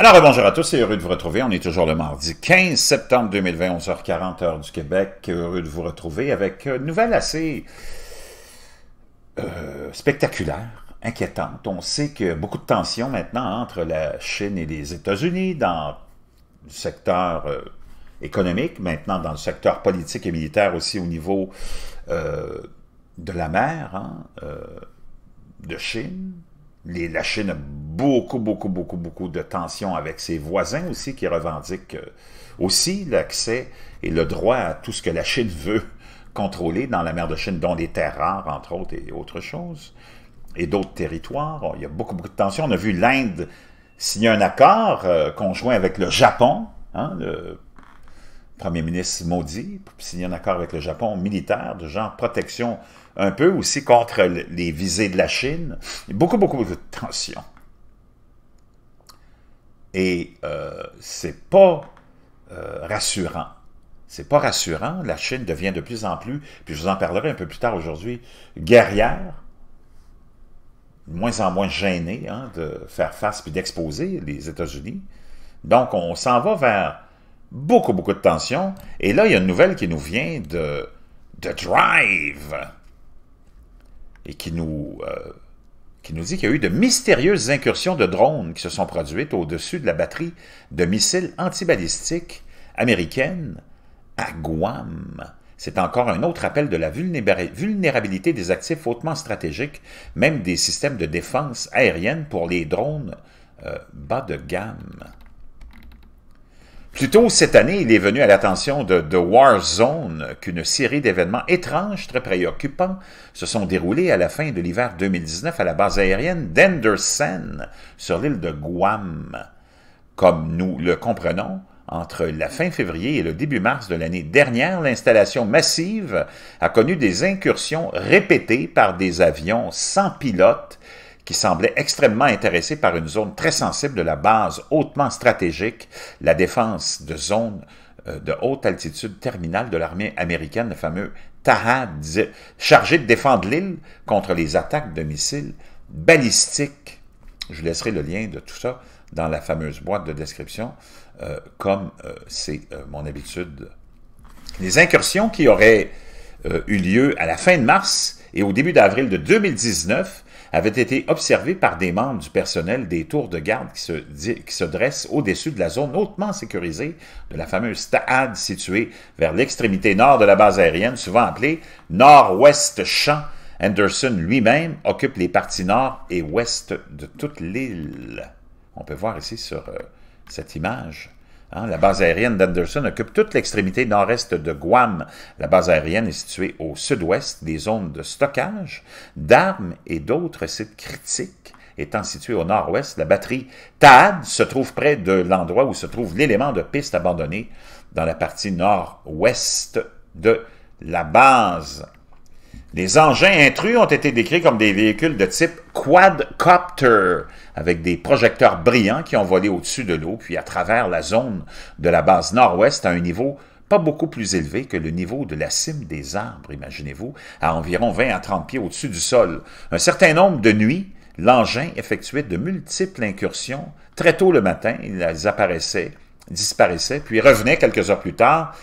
Alors, bonjour à tous et heureux de vous retrouver. On est toujours le mardi 15 septembre 2020, 11h40 heure du Québec. Heureux de vous retrouver avec une nouvelle assez euh, spectaculaire, inquiétante. On sait que beaucoup de tensions maintenant entre la Chine et les États-Unis dans le secteur euh, économique, maintenant dans le secteur politique et militaire aussi au niveau euh, de la mer, hein, de Chine. la Chine beaucoup, beaucoup, beaucoup, beaucoup de tensions avec ses voisins aussi qui revendiquent euh, aussi l'accès et le droit à tout ce que la Chine veut contrôler dans la mer de Chine, dont les terres rares, entre autres, et autres choses, et d'autres territoires. Il y a beaucoup, beaucoup de tensions. On a vu l'Inde signer un accord euh, conjoint avec le Japon, hein, le premier ministre Modi, signer un accord avec le Japon militaire, de genre protection un peu aussi contre les visées de la Chine. Beaucoup, beaucoup de tensions. Et ce euh, c'est pas euh, rassurant. C'est pas rassurant. La Chine devient de plus en plus, puis je vous en parlerai un peu plus tard aujourd'hui, guerrière, moins en moins gênée hein, de faire face puis d'exposer les États-Unis. Donc, on s'en va vers beaucoup, beaucoup de tensions. Et là, il y a une nouvelle qui nous vient de, de Drive et qui nous euh, qui nous dit qu'il y a eu de mystérieuses incursions de drones qui se sont produites au-dessus de la batterie de missiles antibalistiques américaines à Guam. C'est encore un autre appel de la vulnérabilité des actifs hautement stratégiques, même des systèmes de défense aérienne pour les drones euh, bas de gamme. Plus cette année, il est venu à l'attention de The War Zone qu'une série d'événements étranges très préoccupants se sont déroulés à la fin de l'hiver 2019 à la base aérienne Denderson sur l'île de Guam. Comme nous le comprenons, entre la fin février et le début mars de l'année dernière, l'installation massive a connu des incursions répétées par des avions sans pilote qui semblait extrêmement intéressé par une zone très sensible de la base hautement stratégique, la défense de zones euh, de haute altitude terminale de l'armée américaine, le fameux Tahad, chargé de défendre l'île contre les attaques de missiles balistiques. Je laisserai le lien de tout ça dans la fameuse boîte de description, euh, comme euh, c'est mon habitude. Les incursions qui auraient eu lieu à la fin de mars et au début d'avril de 2019 avait été observé par des membres du personnel des tours de garde qui se, se dressent au-dessus de la zone hautement sécurisée de la fameuse stade située vers l'extrémité nord de la base aérienne, souvent appelée Nord-Ouest Champ. Anderson lui-même occupe les parties nord et ouest de toute l'île. On peut voir ici sur euh, cette image Hein, la base aérienne d'Anderson occupe toute l'extrémité nord-est de Guam. La base aérienne est située au sud-ouest des zones de stockage d'armes et d'autres sites critiques. Étant située au nord-ouest, la batterie Taad se trouve près de l'endroit où se trouve l'élément de piste abandonné dans la partie nord-ouest de la base les engins intrus ont été décrits comme des véhicules de type quadcopter, avec des projecteurs brillants qui ont volé au-dessus de l'eau, puis à travers la zone de la base nord-ouest à un niveau pas beaucoup plus élevé que le niveau de la cime des arbres, imaginez-vous, à environ 20 à 30 pieds au-dessus du sol. Un certain nombre de nuits, l'engin effectuait de multiples incursions. Très tôt le matin, ils apparaissaient, disparaissaient, puis revenaient quelques heures plus tard.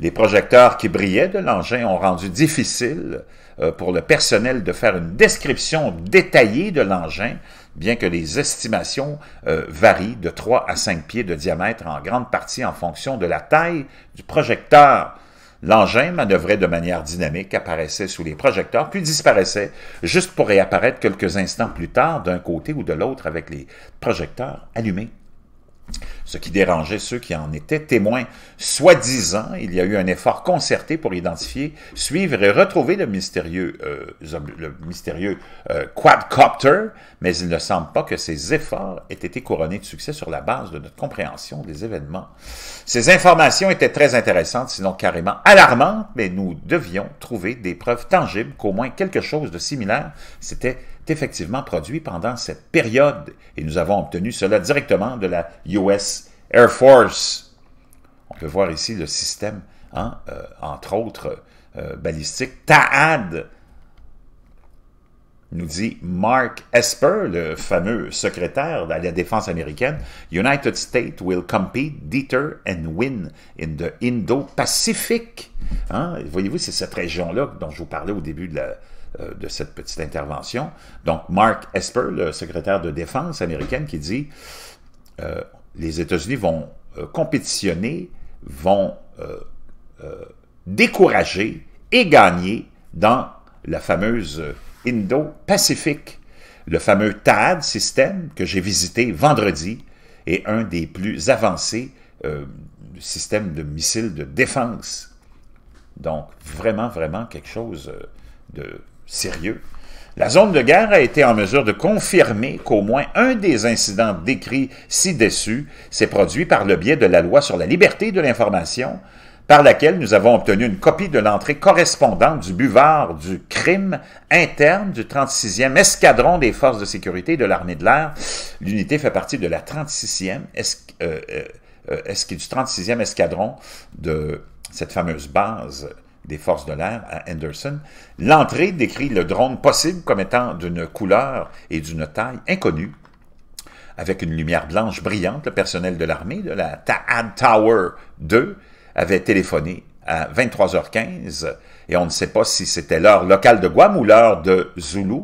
Les projecteurs qui brillaient de l'engin ont rendu difficile euh, pour le personnel de faire une description détaillée de l'engin, bien que les estimations euh, varient de 3 à 5 pieds de diamètre en grande partie en fonction de la taille du projecteur. L'engin manœuvrait de manière dynamique, apparaissait sous les projecteurs, puis disparaissait, juste pour réapparaître quelques instants plus tard d'un côté ou de l'autre avec les projecteurs allumés ce qui dérangeait ceux qui en étaient témoins. Soi-disant, il y a eu un effort concerté pour identifier, suivre et retrouver le mystérieux, euh, mystérieux euh, quadcopter, mais il ne semble pas que ces efforts aient été couronnés de succès sur la base de notre compréhension des événements. Ces informations étaient très intéressantes, sinon carrément alarmantes, mais nous devions trouver des preuves tangibles qu'au moins quelque chose de similaire c'était effectivement produit pendant cette période et nous avons obtenu cela directement de la US Air Force. On peut voir ici le système, hein, euh, entre autres, euh, balistique. Taad, nous dit Mark Esper, le fameux secrétaire de la défense américaine, United States will compete, deter and win in the Indo-Pacific. Hein, voyez-vous, c'est cette région-là dont je vous parlais au début de la, euh, de cette petite intervention. Donc, Mark Esper, le secrétaire de défense américaine, qui dit euh, les États-Unis vont euh, compétitionner, vont décourager et gagner dans la fameuse Indo-Pacifique, le fameux TAAD système que j'ai visité vendredi et un des plus avancés systèmes de missiles de défense. Donc, vraiment, vraiment quelque chose de Sérieux? La zone de guerre a été en mesure de confirmer qu'au moins un des incidents décrits ci-dessus s'est produit par le biais de la loi sur la liberté de l'information, par laquelle nous avons obtenu une copie de l'entrée correspondante du buvard du crime interne du 36e escadron des forces de sécurité de l'armée de l'air. L'unité fait partie de la 36e euh, euh, euh, du 36e escadron de cette fameuse base des forces de l'air à Anderson, l'entrée décrit le drone possible comme étant d'une couleur et d'une taille inconnue, avec une lumière blanche brillante. Le personnel de l'armée de la Ta'ad Tower 2 avait téléphoné à 23h15, et on ne sait pas si c'était l'heure locale de Guam ou l'heure de Zulu,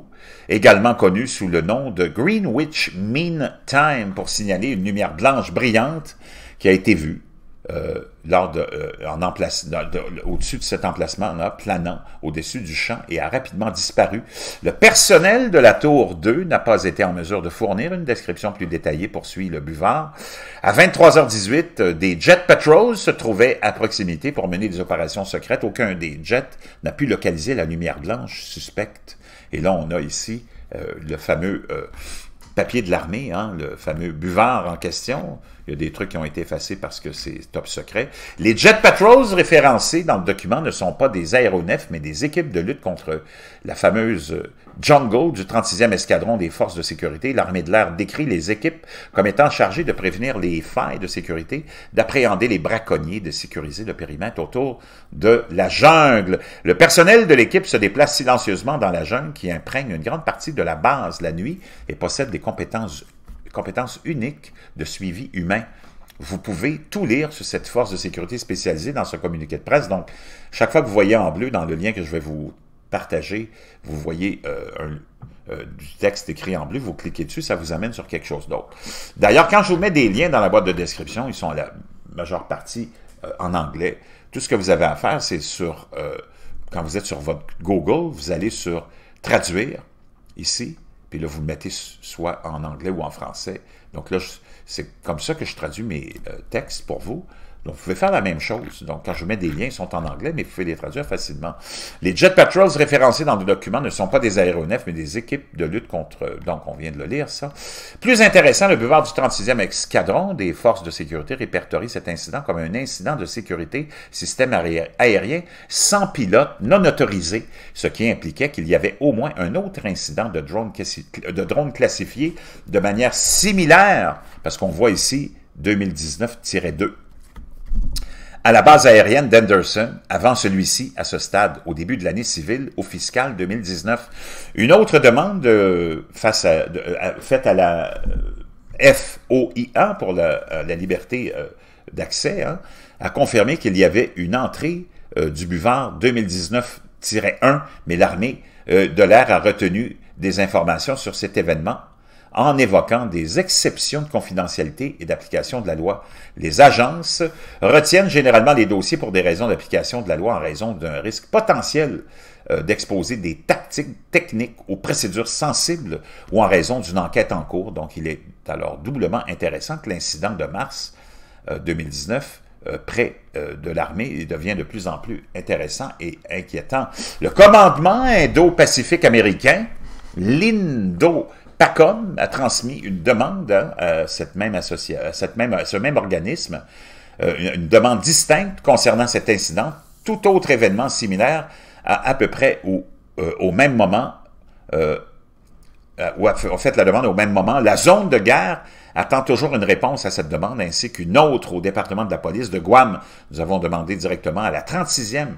également connue sous le nom de Greenwich Mean Time, pour signaler une lumière blanche brillante qui a été vue euh, euh, en emplace, au-dessus de cet emplacement planant au-dessus du champ et a rapidement disparu. Le personnel de la Tour 2 n'a pas été en mesure de fournir une description plus détaillée, poursuit le buvard. À 23h18, euh, des Jet Patrols se trouvaient à proximité pour mener des opérations secrètes. Aucun des jets n'a pu localiser la lumière blanche suspecte. Et là, on a ici le fameux papier de l'armée, hein, le fameux buvard en question, il y a des trucs qui ont été effacés parce que c'est top secret. Les Jet Patrols référencés dans le document ne sont pas des aéronefs, mais des équipes de lutte contre la fameuse Jungle du 36e escadron des forces de sécurité. L'armée de l'air décrit les équipes comme étant chargées de prévenir les failles de sécurité, d'appréhender les braconniers, de sécuriser le périmètre autour de la jungle. Le personnel de l'équipe se déplace silencieusement dans la jungle qui imprègne une grande partie de la base la nuit et possède des compétences compétence unique de suivi humain. Vous pouvez tout lire sur cette force de sécurité spécialisée dans ce communiqué de presse. Donc, chaque fois que vous voyez en bleu dans le lien que je vais vous partager, vous voyez euh, euh, du texte écrit en bleu, vous cliquez dessus, ça vous amène sur quelque chose d'autre. D'ailleurs, quand je vous mets des liens dans la boîte de description, ils sont à la majeure partie euh, en anglais. Tout ce que vous avez à faire, c'est sur, quand vous êtes sur votre Google, vous allez sur Traduire, ici, et là, vous le mettez soit en anglais ou en français. Donc là, c'est comme ça que je traduis mes euh, textes pour vous. Donc, vous pouvez faire la même chose. Donc, quand je mets des liens, ils sont en anglais, mais vous pouvez les traduire facilement. Les Jet Patrols référencés dans le document ne sont pas des aéronefs, mais des équipes de lutte contre... Donc, on vient de le lire, ça. Plus intéressant, le buvard du 36e escadron des forces de sécurité répertorie cet incident comme un incident de sécurité système aérien sans pilote non autorisé, ce qui impliquait qu'il y avait au moins un autre incident de drone, de drone classifié de manière similaire, parce qu'on voit ici 2019-2 à la base aérienne d'Anderson, avant celui-ci, à ce stade, au début de l'année civile au fiscal 2019. Une autre demande euh, euh, faite à la euh, FOIA pour la, liberté d'accès hein, a confirmé qu'il y avait une entrée du buvard 2019-1, mais l'armée de l'air a retenu des informations sur cet événement en évoquant des exceptions de confidentialité et d'application de la loi. Les agences retiennent généralement les dossiers pour des raisons d'application de la loi en raison d'un risque potentiel euh, d'exposer des tactiques techniques aux procédures sensibles ou en raison d'une enquête en cours. Donc, il est alors doublement intéressant que l'incident de mars 2019 euh, euh, près de l'armée devient de plus en plus intéressant et inquiétant. Le commandement indo-pacifique américain, lindo PACOM a transmis une demande hein, à, cette même ce même organisme, euh, une, demande distincte concernant cet incident. Tout autre événement similaire à, à peu près au, euh, même moment, euh, ou a fait la demande au même moment, la zone de guerre attend toujours une réponse à cette demande, ainsi qu'une autre au département de la police de Guam. Nous avons demandé directement à la 36e,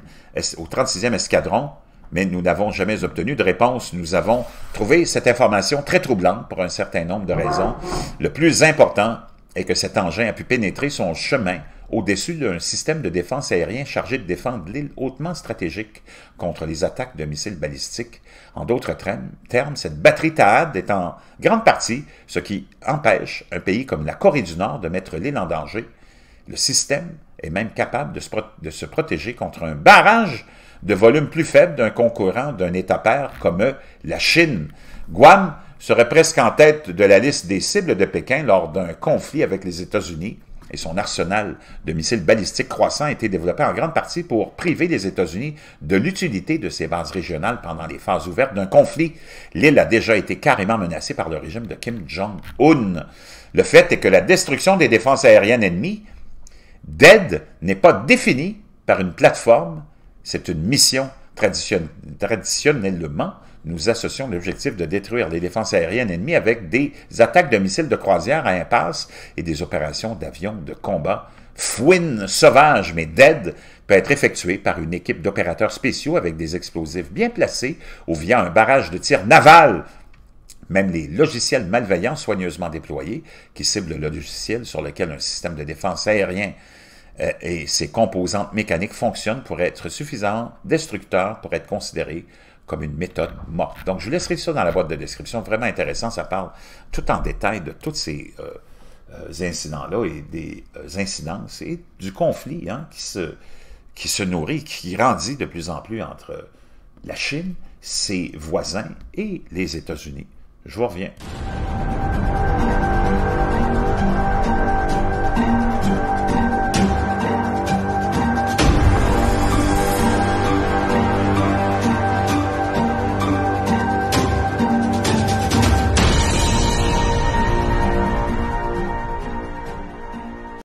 au 36e escadron mais nous n'avons jamais obtenu de réponse. Nous avons trouvé cette information très troublante pour un certain nombre de raisons. Le plus important est que cet engin a pu pénétrer son chemin au-dessus d'un système de défense aérien chargé de défendre l'île hautement stratégique contre les attaques de missiles balistiques. En d'autres termes, cette batterie TAAD est en grande partie ce qui empêche un pays comme la Corée du Nord de mettre l'île en danger. Le système est même capable de se, protéger contre un barrage de volume plus faible d'un concurrent d'un État pair comme la Chine. Guam serait presque en tête de la liste des cibles de Pékin lors d'un conflit avec les États-Unis et son arsenal de missiles balistiques croissants a été développé en grande partie pour priver les États-Unis de l'utilité de ses bases régionales pendant les phases ouvertes d'un conflit. L'île a déjà été carrément menacée par le régime de Kim Jong-un. Le fait est que la destruction des défenses aériennes ennemies d'aide n'est pas définie par une plateforme c'est une mission traditionnellement nous associons l'objectif de détruire les défenses aériennes ennemies avec des attaques de missiles de croisière à impasse et des opérations d'avions de combat. Fouine sauvage mais dead peut être effectuée par une équipe d'opérateurs spéciaux avec des explosifs bien placés ou via un barrage de tir naval. Même les logiciels malveillants soigneusement déployés qui ciblent le logiciel sur lequel un système de défense aérien euh, et ces composantes mécaniques fonctionnent pour être suffisants, destructeurs pour être considérés comme une méthode morte. Donc, je vous laisserai ça dans la boîte de description. Vraiment intéressant, ça parle tout en détail de tous ces euh, euh, incidents-là et des incidences et du conflit hein, qui, se, qui se nourrit, qui grandit de plus en plus entre la Chine, ses voisins et les États-Unis. Je vous reviens.